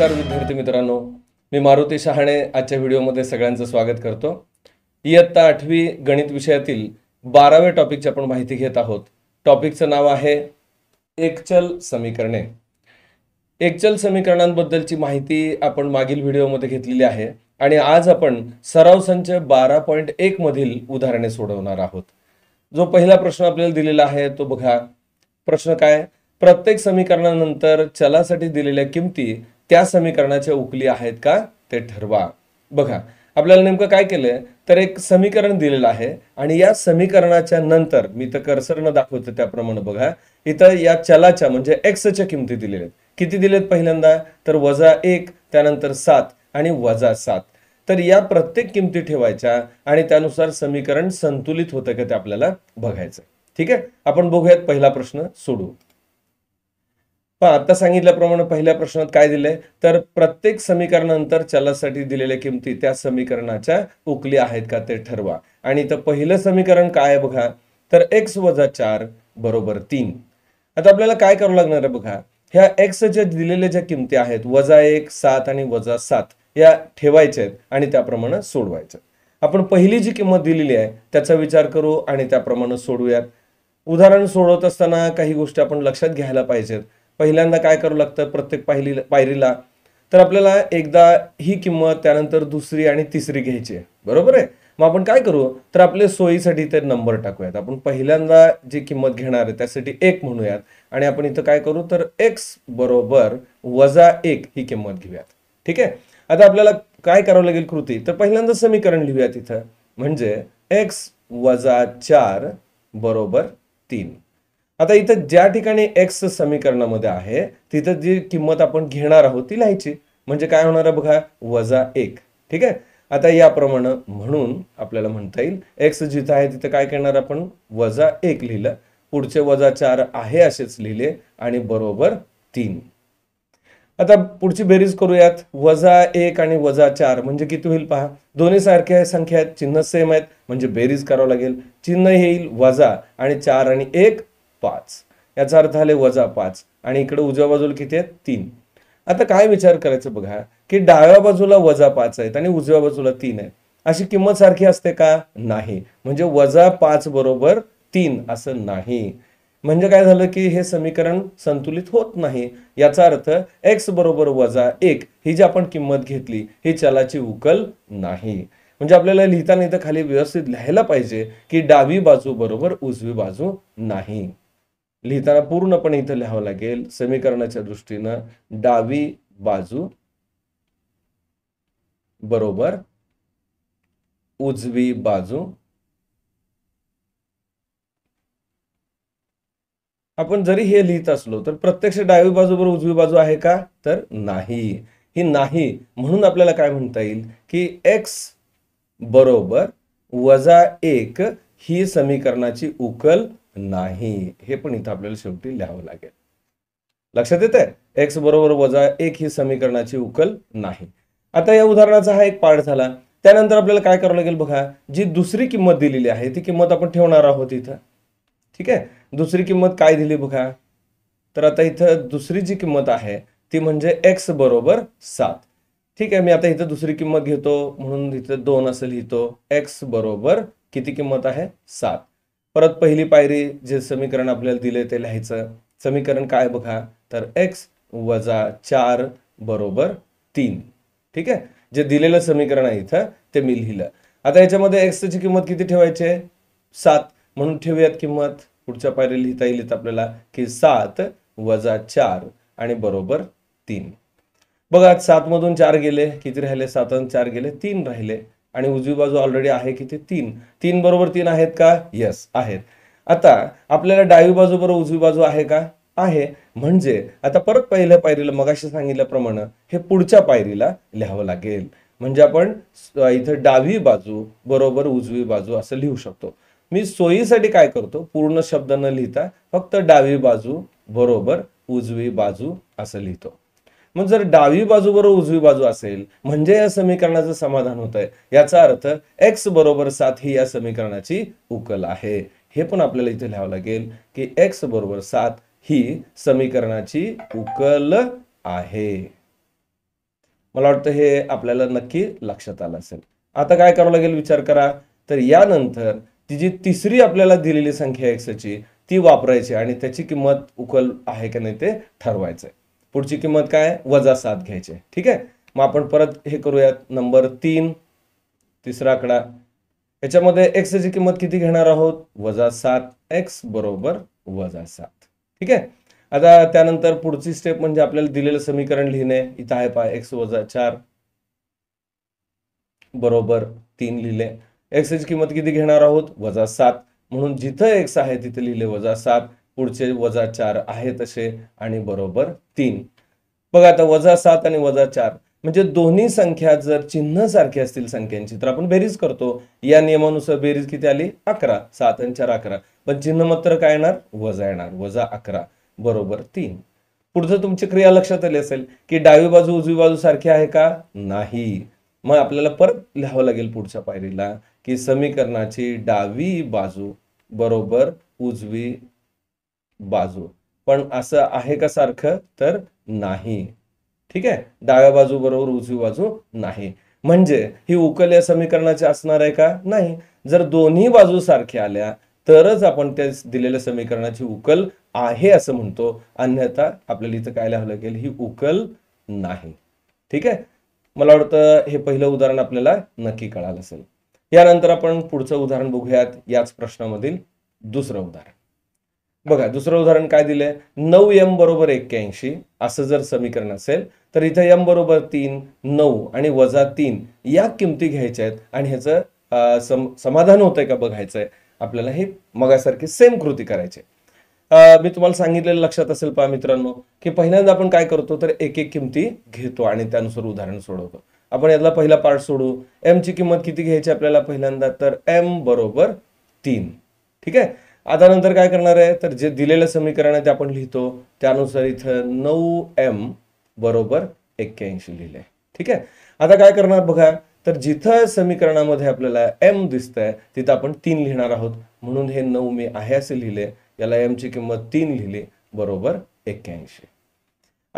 नमस्कार विद्यार्थी मित्रांनो मी मारुती शहाणे आजच्या व्हिडिओमध्ये सगळ्यांचं स्वागत करतो इयत्ता आठवी गणित विषयातील बाराव्या टॉपिकची आपण माहिती घेत आहोत टॉपिकचं नाव आहे एकचल समीकरणे एकचल समीकरणांबद्दलची माहिती आपण मागील व्हिडिओमध्ये घेतलेली आहे आणि आज आपण सराव संच बारा पॉईंट मधील उदाहरणे सोडवणार आहोत जो पहिला प्रश्न आपल्याला दिलेला आहे तो बघा प्रश्न काय प्रत्येक समीकरणानंतर चलासाठी दिलेल्या किमती त्या समीकरणाच्या उकली आहेत का ते ठरवा बघा आपल्याला नेमकं काय केलंय तर एक समीकरण दिलेलं आहे आणि या समीकरणाच्या नंतर मी तर कर्सरनं दाखवतो त्याप्रमाणे बघा इथं या चलाच्या म्हणजे एक्सच्या किमती दिलेल्या आहेत किती दिलेत पहिल्यांदा तर वजा एक त्यानंतर सात आणि वजा सात तर या प्रत्येक किमती ठेवायच्या आणि त्यानुसार समीकरण संतुलित होतं का ते आपल्याला बघायचं ठीक आहे आपण बघूयात पहिला प्रश्न सोडू आता सांगितल्याप्रमाणे पहिल्या प्रश्नात काय दिलंय तर प्रत्येक समीकरणानंतर चलासाठी दिलेल्या किमती त्या समीकरणाच्या उकली आहेत का ते ठरवा आणि तर पहिलं समीकरण काय आहे बघा तर एक्स वजा चार बरोबर तीन आता आपल्याला काय करावं लागणार आहे बघा ह्या ज्या दिलेल्या ज्या किमती आहेत वजा एक सात आणि वजा सात या ठेवायच्या आहेत आणि त्याप्रमाणे सोडवायचे आपण पहिली जी किंमत दिलेली आहे त्याचा विचार करू आणि त्याप्रमाणे सोडूयात उदाहरण सोडवत असताना काही गोष्टी आपण लक्षात घ्यायला पाहिजेत पहिल्यांदा काय करावं लागतं प्रत्येक पहिली पायरीला तर आपल्याला एकदा ही किंमत त्यानंतर दुसरी आणि तिसरी घ्यायची आहे बरोबर आहे मग आपण काय करू तर आपल्या सोयीसाठी ते नंबर टाकूयात आपण पहिल्यांदा जी किंमत घेणार आहे त्यासाठी एक म्हणूयात आणि आपण इथं काय करू तर एक्स बरोबर वजा एक ही किंमत घेऊयात ठीक आहे आता आपल्याला काय करावं लागेल कृती तर पहिल्यांदा समीकरण लिहूयात इथं म्हणजे एक्स वजा चार बरोबर तीन आता इथं ज्या ठिकाणी एक्स समीकरणामध्ये आहे तिथं जी किंमत आपण घेणार आहोत ती लिहायची म्हणजे काय होणार आहे बघा वजा एक ठीक आहे आता याप्रमाणे म्हणून आपल्याला म्हणता येईल एक्स जिथं आहे तिथं काय करणार आपण वजा एक लिहिलं पुढचे वजा चार आहे असेच लिहिले आणि बरोबर तीन आता पुढची बेरीज करूयात वजा एक आणि वजा चार म्हणजे किती होईल पहा दोन्ही सारख्या संख्या आहेत चिन्ह सेम आहेत म्हणजे बेरीज करावं लागेल चिन्ह येईल वजा आणि चार आणि एक पाच याचा अर्थ आले वजा पाच आणि इकडे उजव्या बाजूला किती आहेत तीन आता काय विचार करायचं बघा की डाव्या बाजूला वजा पाच आहेत आणि उजव्या बाजूला तीन आहेत अशी किंमत सारखी असते का नाही म्हणजे वजा पाच बरोबर तीन असं नाही म्हणजे काय झालं की हे समीकरण संतुलित होत नाही याचा अर्थ एक्स बरोबर वजा एक ही जी आपण किंमत घेतली ही चलाची उकल नाही म्हणजे आपल्याला लिहिताना इथं खाली व्यवस्थित लिहायला पाहिजे की डावी बाजू बरोबर उजवी बाजू नाही लिहिताना पूर्णपणे इथं लिहावं लागेल समीकरणाच्या दृष्टीनं डावी बाजू बरोबर उजवी बाजू आपण जरी हे लिहित असलो तर प्रत्यक्ष डावी बरोबर उजवी बाजू आहे का तर नाही ही नाही म्हणून आपल्याला काय म्हणता येईल की एक्स बरोबर वजा एक ही समीकरणाची उकल नाही हे पण इथं आपल्याला शेवटी लिहावं लागेल लक्षात येत आहे एक्स बरोबर वजा एक ही समीकरणाची उकल नाही आता या उदाहरणाचा हा एक पार्ट झाला त्यानंतर आपल्याला काय करावं लागेल बघा जी दुसरी किंमत दिलेली आहे ती किंमत आपण ठेवणार आहोत इथं ठीक आहे दुसरी किंमत काय दिली बघा तर आता इथं दुसरी जी किंमत आहे ती म्हणजे एक्स बरोबर सात ठीक आहे मी आता इथं दुसरी किंमत घेतो म्हणून इथं दोन असं लिहितो एक्स बरोबर किती किंमत आहे सात परत पहिली पायरी जे समीकरण आपल्याला दिले ते लिहायचं समीकरण काय बघा तर एक्स वजा चार बरोबर तीन ठीक आहे जे दिलेलं समीकरण आहे इथं ते मी लिहिलं आता याच्यामध्ये एक्सची किंमत किती ठेवायची आहे सात म्हणून ठेवूयात किंमत पुढच्या पायरी लिहिता येईल आपल्याला की सात वजा चार आणि बरोबर तीन बघा सात मधून चार गेले किती राहिले सात चार गेले तीन राहिले आणि उजवी बाजू ऑलरेडी आहे ते तीन तीन बरोबर तीन आहेत का यस आहेत आता आपल्याला डावी बाजू बरोबर उजवी बाजू आहे का आहे म्हणजे आता परत पहिल्या पायरीला मगाशी सांगितल्याप्रमाणे हे पुढच्या पायरीला लिहावं लागेल म्हणजे आपण इथं डावी बाजू बरोबर उजवी बाजू असं लिहू शकतो मी सोयीसाठी काय करतो पूर्ण शब्द न लिहिता फक्त डावी बाजू बरोबर उजवी बाजू असं लिहितो मग जर डावी बाजू बरोबर उजवी बाजू असेल म्हणजे या समीकरणाचं समाधान होत आहे याचा अर्थ एक्स बरोबर सात ही या समीकरणाची उकल आहे हे पण आपल्याला इथे लिहावं लागेल की एक्स बरोबर सात ही समीकरणाची उकल आहे मला वाटतं हे आपल्याला नक्की लक्षात आलं असेल आता काय करावं लागेल विचार करा तर यानंतर ती जी तिसरी आपल्याला दिलेली संख्या एक्सची ती वापरायची आणि त्याची किंमत उकल आहे का नाही ते ठरवायचं पुढची किंमत काय वजा सात घ्यायचे ठीक आहे मग आपण परत हे करूयात नंबर तीन तिसरा आकडा याच्यामध्ये ची किंमत किती घेणार आहोत वजा सात एक्स बरोबर वजा सात ठीक आहे आता त्यानंतर पुढची स्टेप म्हणजे आपल्याला दिलेलं समीकरण लिहिणे इथं आहे पाय एक्स वजा चार बरोबर तीन लिहिले ची किंमत किती घेणार आहोत वजा सात म्हणून जिथं एक्स आहे तिथे लिहिले वजा सात पुढचे वजा चार आहे तसे आणि बरोबर तीन बघा आता वजा सात आणि वजा चार म्हणजे दोन्ही संख्या जर चिन्ह सारखी असतील संख्यांची तर आपण बेरीज करतो या नियमानुसार बेरीज किती आली अकरा सात आणि चार अकरा पण चिन्ह मात्र काय येणार वजा येणार वजा अकरा बरोबर तीन पुढचं तुमची क्रिया लक्षात आली असेल की डावी बाजू उजवी बाजू सारखी आहे का नाही मग आपल्याला परत लिहावं लागेल पुढच्या पायरीला की समीकरणाची डावी बाजू बरोबर उजवी बाजू पण असं आहे का सारखं तर नाही ठीक आहे डाव्या बाजू बरोबर उजवी बाजू नाही म्हणजे ही उकल या समीकरणाची असणार आहे का नाही जर दोन्ही बाजू सारख्या आल्या तरच आपण त्या दिलेल्या समीकरणाची उकल आहे असं म्हणतो अन्यथा आपल्याला इथं काय लिहावं लागेल ही उकल नाही ठीक आहे मला वाटतं हे पहिलं उदाहरण आपल्याला नक्की कळालं असेल यानंतर आपण पुढचं उदाहरण बघूयात याच प्रश्नामधील दुसरं उदाहरण बघा दुसरं उदाहरण काय दिलंय नऊ एम बरोबर एक्क्याऐंशी असं जर समीकरण असेल तर इथं एम बरोबर तीन नऊ आणि वजा तीन या किमती घ्यायच्या आहेत आणि ह्याचं समाधान होतंय का बघायचं आहे आपल्याला हे मगासारखी सेम कृती करायची मी तुम्हाला सांगितलेलं लक्षात असेल पहा मित्रांनो की पहिल्यांदा आपण काय करतो तर एक एक किमती घेतो आणि त्यानुसार उदाहरण सोडवतो आपण यातला पहिला पार्ट सोडू ची किंमत किती घ्यायची आपल्याला पहिल्यांदा तर एम बरोबर तीन ठीक आहे आता नंतर काय करणार आहे तर जे दिलेलं समीकरण आहे ते आपण लिहितो त्यानुसार इथं नऊ एम बरोबर एक्क्याऐंशी लिहिले ठीक आहे आता काय करणार बघा तर जिथं समीकरणामध्ये आपल्याला एम दिसतंय तिथं आपण तीन लिहिणार आहोत म्हणून हे नऊ मी आहे असे लिहिले याला एमची किंमत तीन लिहिली बरोबर एक्क्याऐंशी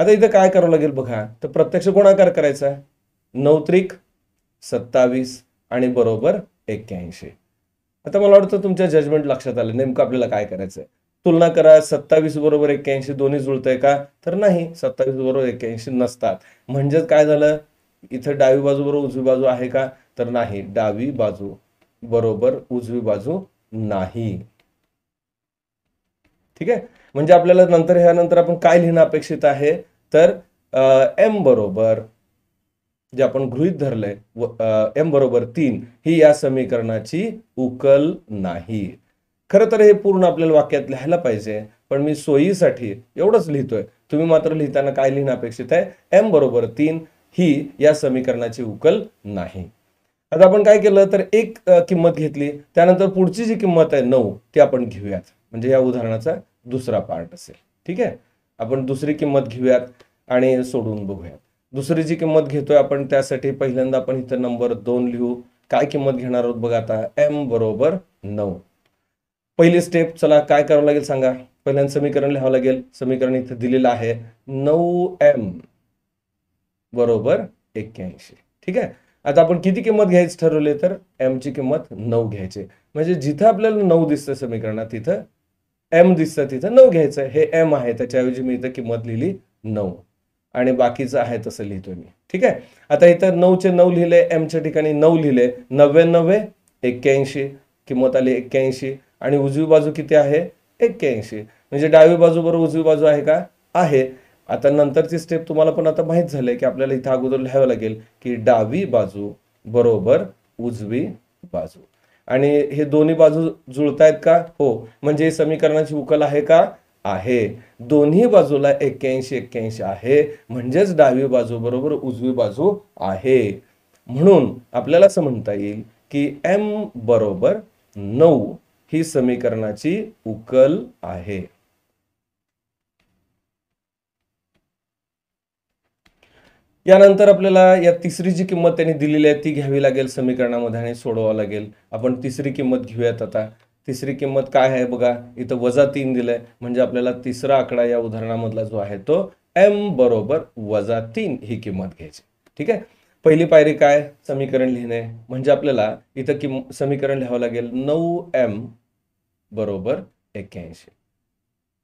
आता इथं काय करावं लागेल बघा तर प्रत्यक्ष गुणाकार करायचा आहे नऊ त्रिक सत्तावीस आणि बरोबर एक्क्याऐंशी आता मला वाटतं तुमच्या जजमेंट लक्षात आलं नेमकं आपल्याला काय करायचंय तुलना करा सत्तावीस बरोबर एक्क्याऐंशी दोन्ही जुळत आहे का तर नाही सत्तावीस बरोबर एक्क्याऐंशी नसतात म्हणजेच काय झालं इथं डावी बाजू बरोबर उजवी बाजू आहे का तर नाही डावी बाजू बरोबर उजवी बाजू नाही ठीक आहे म्हणजे आपल्याला नंतर ह्यानंतर आपण काय लिहिणं अपेक्षित आहे तर एम बरोबर जे आपण गृहित धरलंय एम बरोबर तीन ही या समीकरणाची उकल नाही खरं तर हे पूर्ण आपल्याला वाक्यात लिहायला पाहिजे पण मी सोयीसाठी एवढंच लिहितोय तुम्ही मात्र लिहिताना काय लिहिणं अपेक्षित आहे एम बरोबर तीन ही या समीकरणाची उकल नाही आता आपण काय केलं तर एक किंमत घेतली त्यानंतर पुढची जी किंमत आहे नऊ ती आपण घेऊयात म्हणजे या उदाहरणाचा दुसरा पार्ट असेल ठीक आहे आपण दुसरी किंमत घेऊयात आणि सोडून बघूयात दुसरी जी किंमत घेतोय आपण त्यासाठी पहिल्यांदा आपण इथं नंबर दोन लिहू काय किंमत घेणार आहोत बघा आता एम बरोबर नऊ पहिली स्टेप चला काय करावं लागेल सांगा पहिल्यांदा समीकरण लिहावं लागेल समीकरण इथं दिलेलं आहे नऊ एम बरोबर एक्क्याऐंशी ठीक आहे आता आपण किती किंमत घ्यायची ठरवले तर एम ची किंमत नऊ घ्यायची म्हणजे जिथं आपल्याला नऊ दिसतं समीकरणात तिथं एम दिसतं तिथं नऊ घ्यायचं हे एम आहे त्याच्याऐवजी मी इथं किंमत लिहिली नऊ आणि बाकीचं आहे तसं लिहितोय मी ठीक आहे आता इथं नऊचे नऊ लिहिले एमच्या ठिकाणी नऊ लिहिले नव्याण्णवे एक्क्याऐंशी किंमत आली एक्क्याऐंशी आणि उजवी बाजू किती आहे एक्क्याऐंशी म्हणजे डावी बाजू बरोबर उजवी बाजू आहे का आहे आता नंतरची स्टेप तुम्हाला पण आता माहीत झाले की आपल्याला इथं अगोदर लिहावं लागेल की डावी बाजू बरोबर उजवी बाजू आणि हे दोन्ही बाजू जुळतायत का हो म्हणजे समीकरणाची उकल आहे का आहे दोन्ही बाजूला एक्क्याऐंशी एक्क्याऐंशी आहे म्हणजेच डावी बाजू बरोबर उजवी बाजू आहे म्हणून आपल्याला असं म्हणता येईल की एम बरोबर नऊ ही समीकरणाची उकल आहे यानंतर आपल्याला या तिसरी जी किंमत त्यांनी दिलेली आहे ती घ्यावी लागेल समीकरणामध्ये आणि सोडवावं लागेल आपण तिसरी किंमत घेऊयात आता तिसरी किंमत काय आहे बघा इथं वजा तीन दिलंय म्हणजे आपल्याला तिसरा आकडा या उदाहरणामधला जो आहे तो एम बरोबर वजा तीन ही किंमत घ्यायची ठीक आहे पहिली पायरी काय समीकरण लिहिणे म्हणजे आपल्याला इथं किम समीकरण लिहावं लागेल नऊ एम बरोबर एक्क्याऐंशी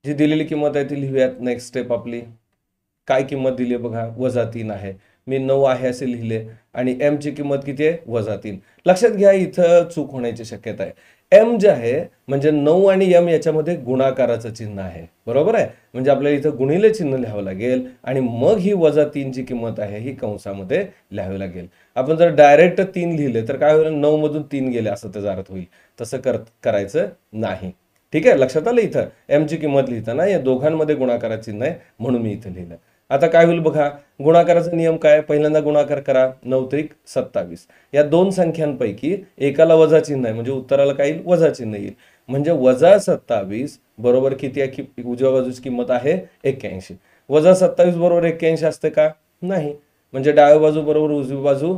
जी दिलेली किंमत आहे ती लिहूयात नेक्स्ट स्टेप आपली काय किंमत दिली आहे बघा वजा तीन आहे मी नऊ आहे असे लिहिले आणि एमची किंमत किती आहे वजा तीन लक्षात घ्या इथं चूक होण्याची शक्यता आहे एम जे आहे म्हणजे नऊ आणि एम याच्यामध्ये गुणाकाराचं चिन्ह आहे बरोबर आहे म्हणजे आपल्याला इथं गुणिले चिन्ह लिहावं लागेल आणि मग ही वजा तीनची किंमत आहे ही कंसामध्ये लिहावी लागेल आपण जर डायरेक्ट तीन लिहिले तर काय होईल नऊ मधून तीन गेले असं त्याचा अर्थ होईल तसं कर करायचं नाही ठीक आहे लक्षात आलं इथं एमची किंमत लिहिताना या दोघांमध्ये गुणाकाराचं चिन्ह आहे म्हणून मी इथं लिहिलं आता काय होईल बघा गुणाकाराचा नियम काय पहिल्यांदा गुणाकार करा नवत्रिक सत्तावीस या दोन संख्यांपैकी एकाला वजा चिन्ह आहे म्हणजे उत्तराला काय येईल वजा चिन्ह येईल म्हणजे वजा सत्तावीस बरोबर किती आहे कि उजव्या बाजूची किंमत आहे एक्क्याऐंशी वजा सत्तावीस बरोबर एक्क्याऐंशी असते का नाही म्हणजे डाव्या बाजू बरोबर उजवी बाजू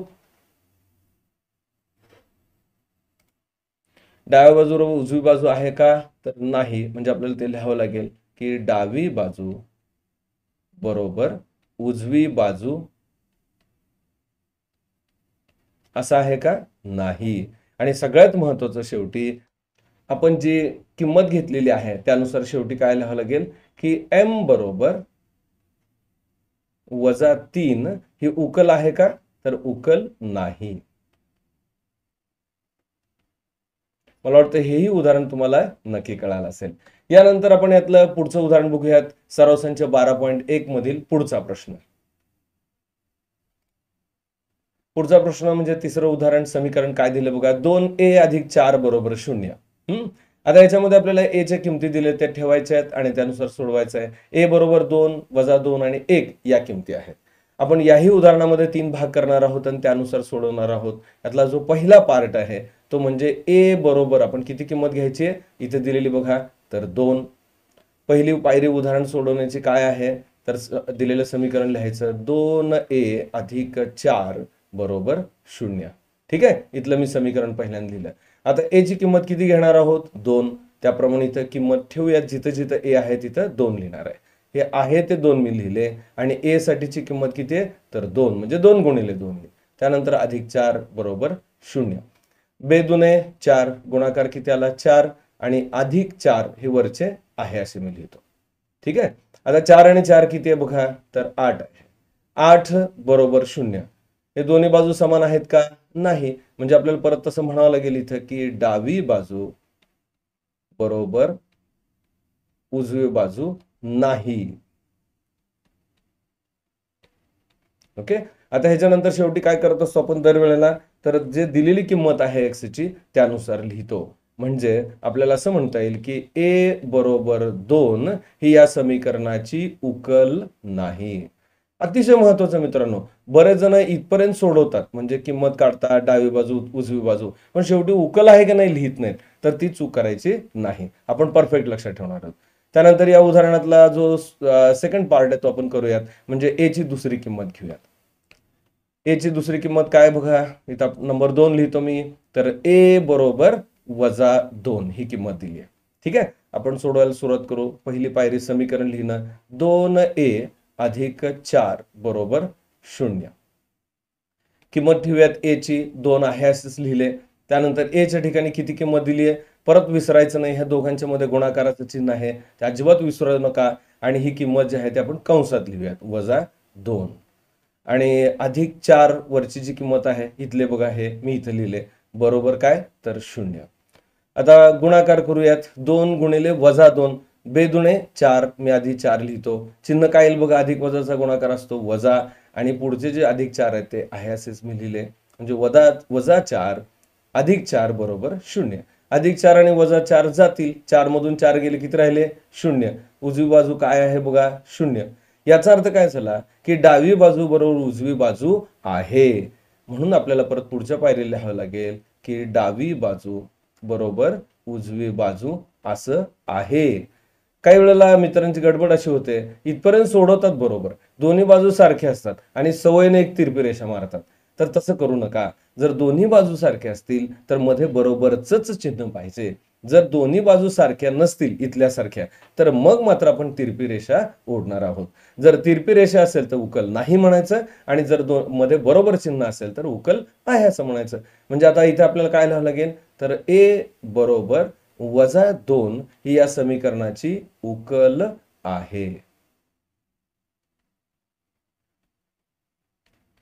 डाव्या बाजू बरोबर उजवी बाजू आहे का तर नाही म्हणजे आपल्याला ते लिहावं लागेल की डावी बाजू बरोबर उजवी बाजू असा आहे का नाही आणि सगळ्यात महत्वाचं शेवटी आपण जी किंमत घेतलेली आहे त्यानुसार शेवटी काय लिहावं लागेल की एम बरोबर वजा तीन ही उकल आहे का तर उकल नाही मला वाटतं हेही उदाहरण तुम्हाला नक्की कळालं असेल यानंतर आपण यातलं पुढचं उदाहरण बघूयात सराव संच बारा पॉईंट एक मधील पुढचा प्रश्न पुढचा प्रश्न म्हणजे तिसरं उदाहरण समीकरण काय दिलं बघा दोन ए अधिक चार बरोबर शून्य आता याच्यामध्ये आपल्याला ए च्या किमती दिल्या त्या ठेवायच्या आहेत आणि त्यानुसार सोडवायचं आहे ए बरोबर दोन वजा दोन आणि एक या किमती आहेत आपण याही उदाहरणामध्ये तीन भाग करणार आहोत आणि त्यानुसार सोडवणार आहोत यातला जो पहिला पार्ट आहे तो म्हणजे ए बरोबर आपण किती किंमत घ्यायची आहे इथे दिलेली बघा तर दोन पहिली पायरी उदाहरण सोडवण्याची काय आहे तर दिलेलं समीकरण लिहायचं दोन ए अधिक चार बरोबर शून्य ठीक आहे इथलं मी समीकरण पहिल्यांदा लिहिलं आता ए ची किंमत किती घेणार आहोत दोन त्याप्रमाणे इथं किंमत ठेवूयात जिथं जिथं ए आहे तिथं दोन लिहिणार आहे हे आहे ते दोन मी लिहिले आणि ए साठीची किंमत किती आहे तर दोन म्हणजे दोन गुणिले दोन त्यानंतर अधिक चार बरोबर शून्य दुने चार गुणाकार किती आला चार आणि अधिक चार हे वरचे आहे असे मी लिहितो ठीक आहे आता चार आणि चार किती आहे बघा तर आठ आहे आठ बरोबर शून्य हे दोन्ही बाजू समान आहेत का नाही म्हणजे आपल्याला परत तसं म्हणावं लागेल इथं की डावी बाजू बरोबर उजवी बाजू नाही ओके आता ह्याच्यानंतर शेवटी काय करत असतो आपण दरवेळेला तर जे दिलेली किंमत आहे एक्सची त्यानुसार लिहितो म्हणजे आपल्याला असं म्हणता येईल की ए बरोबर दोन ही या समीकरणाची उकल नाही अतिशय महत्वाचं मित्रांनो बरेच जण इथपर्यंत सोडवतात म्हणजे किंमत काढतात डावी बाजू उजवी बाजू पण शेवटी उकल आहे की नाही लिहित नाहीत तर ती चूक करायची नाही आपण परफेक्ट लक्षात ठेवणार आहोत त्यानंतर या उदाहरणातला जो सेकंड पार्ट आहे तो आपण करूयात म्हणजे ए ची दुसरी किंमत घेऊयात ए ची दुसरी किंमत काय बघा इथं नंबर दोन लिहितो मी तर ए बरोबर वजा दोन ही किंमत दिली आहे ठीक आहे आपण सोडवायला सुरुवात करू पहिली पायरी समीकरण लिहिणं दोन ए अधिक चार बरोबर शून्य किंमत ठेवूयात ए ची दोन आहे असेच लिहिले त्यानंतर च्या ठिकाणी किती किंमत दिली आहे परत विसरायचं नाही ह्या दोघांच्या मध्ये गुणाकाराचं चिन्ह आहे ते अजिबात विसरू नका आणि ही किंमत जी आहे ती आपण कंसात लिहूयात वजा दोन आणि अधिक चार वरची जी किंमत आहे इथले बघा हे मी इथं लिहिले बरोबर काय तर शून्य आता गुणाकार करूयात दोन गुणिले वजा दोन बेदुणे चार मी आधी चार लिहितो चिन्ह काय येईल बघा अधिक वजाचा गुणाकार असतो वजा आणि पुढचे जे अधिक चार आहेत ते आहे असेच मी लिहिले म्हणजे वजा वजा चार अधिक चार बरोबर शून्य अधिक चार आणि वजा चार जातील चार मधून चार गेले किती राहिले शून्य उजवी बाजू काय आहे बघा शून्य याचा अर्थ काय झाला की डावी बाजू बरोबर उजवी बाजू आहे म्हणून आपल्याला परत पुढच्या पायरीला लिहावं लागेल की डावी बाजू बरोबर उजवी बाजू असं आहे काही वेळेला मित्रांची गडबड अशी होते इथपर्यंत सोडवतात बरोबर दोन्ही बाजू सारखे असतात आणि सवयीने एक तिरपी रेषा मारतात तर तसं करू नका जर दोन्ही बाजू सारखे असतील तर मध्ये बरोबरच चिन्ह पाहिजे जर दोन्ही बाजू सारख्या नसतील इथल्या सारख्या तर मग मात्र आपण तिरपी रेषा ओढणार आहोत जर तिरपी रेषा असेल तर उकल नाही म्हणायचं आणि जर दो मध्ये बरोबर चिन्ह असेल तर उकल आहे असं म्हणायचं म्हणजे आता इथे आपल्याला काय लिहावं लागेल तर ए बरोबर वजा दोन ही या समीकरणाची उकल आहे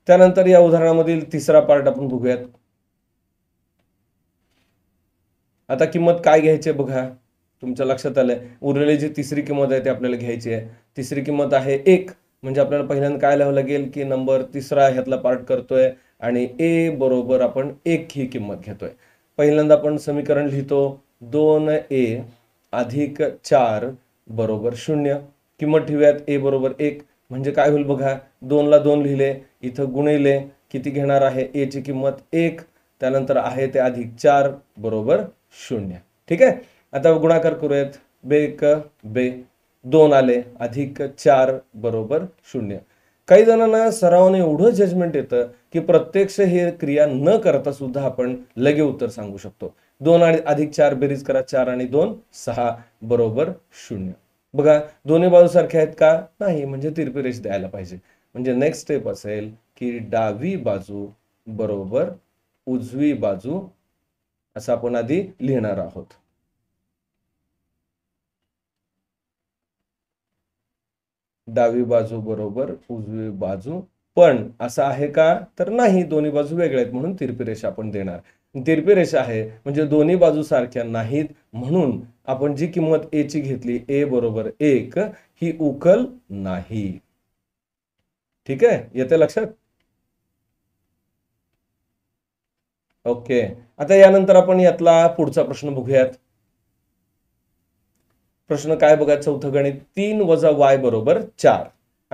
त्यानंतर या उदाहरणामधील तिसरा पार्ट आपण बघूयात आता किंमत काय घ्यायची बघा तुमच्या लक्षात आलंय उरलेली जी तिसरी किंमत आहे ती आपल्याला घ्यायची आहे तिसरी किंमत आहे एक म्हणजे आपल्याला पहिल्यांदा काय लिहावं लागेल की नंबर तिसरा ह्यातला पार्ट करतोय आणि ए बरोबर आपण एक ही किंमत घेतोय पहिल्यांदा आपण समीकरण लिहितो दोन ए अधिक चार बरोबर शून्य किंमत ठेवूयात ए बरोबर एक म्हणजे काय होईल बघा दोनला दोन लिहिले इथं गुणिले किती घेणार आहे ए ची किंमत एक त्यानंतर आहे ते अधिक चार बरोबर शून्य ठीक आहे आता गुणाकार करूयात बे क बे दोन आले अधिक चार बरोबर शून्य काही जणांना सरावाने एवढं जजमेंट येतं की प्रत्यक्ष हे क्रिया न करता सुद्धा आपण लगे उत्तर सांगू शकतो दोन आणि अधिक चार बेरीज करा चार आणि दोन सहा बरोबर शून्य बघा दोन्ही बाजू सारख्या आहेत का नाही म्हणजे तिरपिरेश द्यायला पाहिजे म्हणजे नेक्स्ट स्टेप असेल की डावी बाजू बरोबर उजवी बाजू असं आपण आधी लिहिणार आहोत डावी बाजू बरोबर उजवी बाजू पण असं आहे का तर नाही दोन्ही बाजू वेगळ्या आहेत म्हणून तिरपी रेषा आपण देणार तिरपी रेषा आहे म्हणजे दोन्ही बाजू सारख्या नाहीत म्हणून आपण जी किंमत ए ची घेतली ए बरोबर एक ही उकल नाही ठीक आहे येते लक्षात ओके आता यानंतर आपण यातला पुढचा प्रश्न बघूयात प्रश्न काय बघा चौथं गणित तीन वजा वाय बरोबर चार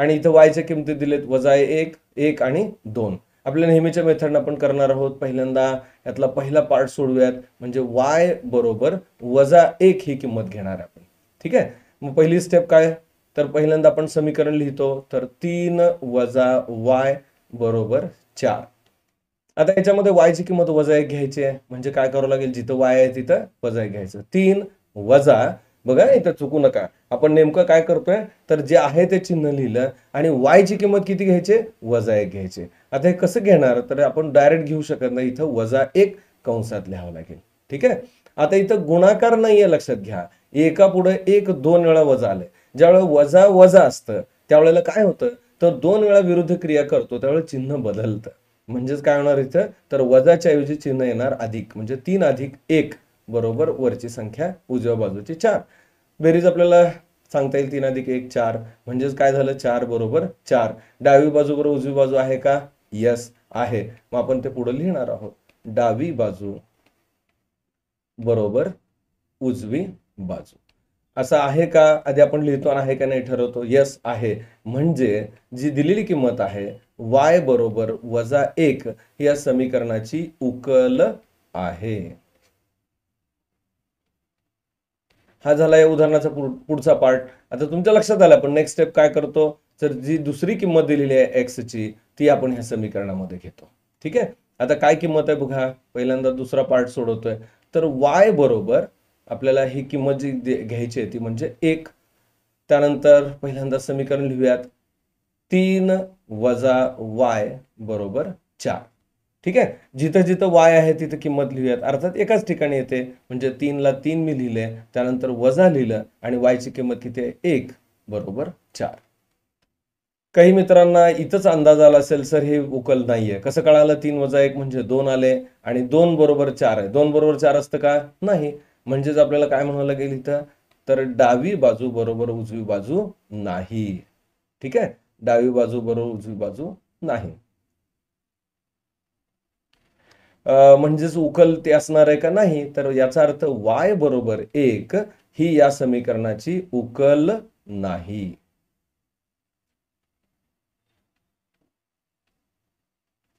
आणि इथं वायच्या किमती दिलेत वजा एक एक आणि दोन आपल्या नेहमीच्या मेथडनं आपण करणार आहोत पहिल्यांदा यातला पहिला पार्ट सोडूयात म्हणजे वाय बरोबर वजा एक ही किंमत घेणार आपण ठीक आहे मग पहिली स्टेप काय तर पहिल्यांदा आपण समीकरण लिहितो तर तीन वजा वाय बरोबर चार आता याच्यामध्ये वायची किंमत वजा एक घ्यायची आहे म्हणजे काय करावं लागेल जिथं वाय आहे तिथं वजा एक घ्यायचं तीन वजा बघा इथं चुकू नका आपण नेमकं काय करतोय तर जे आहे ते चिन्ह लिहिलं आणि वायची किंमत किती घ्यायची वजा एक घ्यायचे आता हे कसं घेणार तर आपण डायरेक्ट घेऊ शकत नाही इथं वजा एक कंसात लिहावं लागेल ठीक आहे आता इथं गुणाकार नाहीये लक्षात घ्या एका पुढे एक दोन वेळा वजा आले ज्यावेळेला वजा वजा असतं त्यावेळेला काय होतं तर दोन वेळा विरुद्ध क्रिया करतो त्यावेळेला चिन्ह बदलतं म्हणजेच काय होणार इथं तर वजाच्या ऐवजी चिन्ह येणार अधिक म्हणजे तीन अधिक एक बरोबर वरची संख्या उजव्या बाजूची चार बेरीज आपल्याला सांगता येईल तीन अधिक एक चार म्हणजेच काय झालं चार बरोबर चार डावी बाजू बरोबर उजवी बाजू आहे का यस आहे मग आपण ते पुढे लिहिणार आहोत डावी बाजू बरोबर उजवी बाजू असं आहे का आधी आपण लिहितो आहे का नाही ठरवतो यस आहे म्हणजे जी दिलेली किंमत आहे वाय बरोबर वजा एक या समीकरणाची उकल आहे हा झाला या उदाहरणाचा पुढचा पार्ट आता तुमच्या लक्षात आला पण नेक्स्ट स्टेप काय करतो तर जी दुसरी किंमत दिलेली आहे एक्सची ती आपण ह्या समीकरणामध्ये घेतो ठीक आहे आता काय किंमत आहे बघा पहिल्यांदा दुसरा पार्ट सोडवतोय तर वाय बरोबर आपल्याला ही किंमत जी घ्यायची आहे ती म्हणजे एक त्यानंतर पहिल्यांदा समीकरण लिहूयात तीन वजा वाय बरोबर चार ठीक आहे जिथं जिथं वाय आहे तिथं किंमत लिहूयात अर्थात एकाच ठिकाणी येते म्हणजे तीनला तीन मी लिहिले त्यानंतर वजा लिहिलं आणि वायची किंमत किती आहे एक बरोबर चार काही मित्रांना इथंच अंदाज आला असेल सर हे उकल नाहीये कसं कळालं तीन वजा एक म्हणजे दोन आले आणि दोन बरोबर चार आहे दोन बरोबर चार असतं का नाही म्हणजेच आपल्याला काय म्हणायला गेलं इथं तर डावी बाजू बरोबर उजवी बाजू नाही ठीक आहे डावी बाजू बरोबर उजवी बाजू नाही म्हणजेच उकल ते असणार आहे का नाही तर याचा अर्थ वाय बरोबर एक ही या समीकरणाची उकल नाही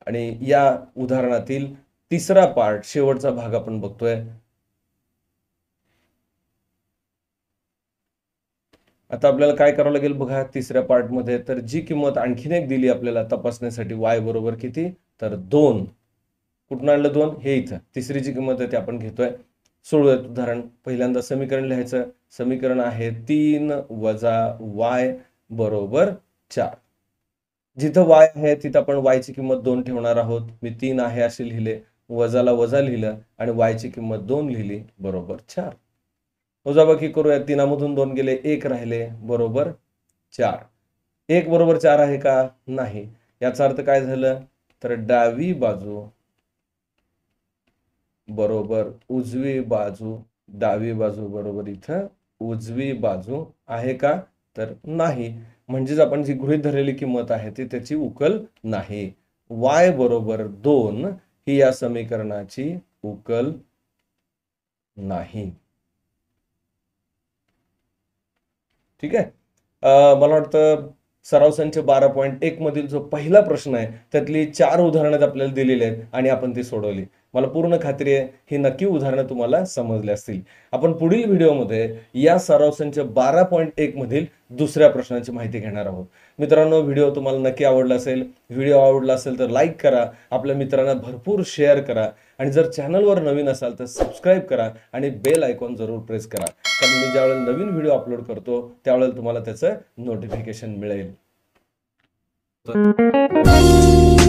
आणि या उदाहरणातील तिसरा पार्ट शेवटचा भाग आपण बघतोय आता आपल्याला काय करावं लागेल बघा तिसऱ्या पार्टमध्ये तर जी किंमत आणखीन एक दिली आपल्याला तपासण्यासाठी वाय बरोबर किती तर दोन कुठून आणलं दोन हे इथं तिसरी जी किंमत आहे ती आपण घेतोय सोडूयात उदाहरण पहिल्यांदा समीकरण लिहायचं समीकरण आहे तीन वजा वाय बरोबर चार जिथं वाय आहे तिथं आपण वायची किंमत दोन ठेवणार आहोत मी तीन आहे असे लिहिले वजाला वजा लिहिलं आणि वायची किंमत दोन लिहिली बरोबर चार वजाबाकी करूया तीनामधून दोन गेले एक राहिले बरोबर चार एक बरोबर चार आहे का नाही याचा अर्थ काय झालं तर डावी बाजू बरोबर उजवी बाजू डावी बाजू बरोबर इथं उजवी बाजू आहे का तर नाही म्हणजेच आपण जी गृहित धरलेली किंमत आहे ती त्याची उकल नाही वाय बरोबर दोन ही या समीकरणाची उकल नाही ठीक आहे मला वाटतं सराव संच बारा पॉईंट मधील जो पहिला प्रश्न आहे त्यातली चार उदाहरणं आपल्याला दिलेली आहेत आणि आपण ती सोडवली मला पूर्ण खात्री आहे ही नक्की उदाहरणं तुम्हाला समजले असतील आपण पुढील व्हिडिओमध्ये या सराव संच बारा पॉईंट मधील दुसऱ्या प्रश्नाची माहिती घेणार आहोत मित्रांनो व्हिडिओ तुम्हाला नक्की आवडला असेल व्हिडिओ आवडला असेल तर लाईक करा आपल्या मित्रांना भरपूर शेअर करा आणि जर चॅनलवर नवीन असाल तर सबस्क्राईब करा आणि बेल आयकॉन जरूर प्रेस करा कारण मी ज्यावेळेला नवीन व्हिडिओ अपलोड करतो त्यावेळेला तुम्हाला त्याचं नोटिफिकेशन मिळेल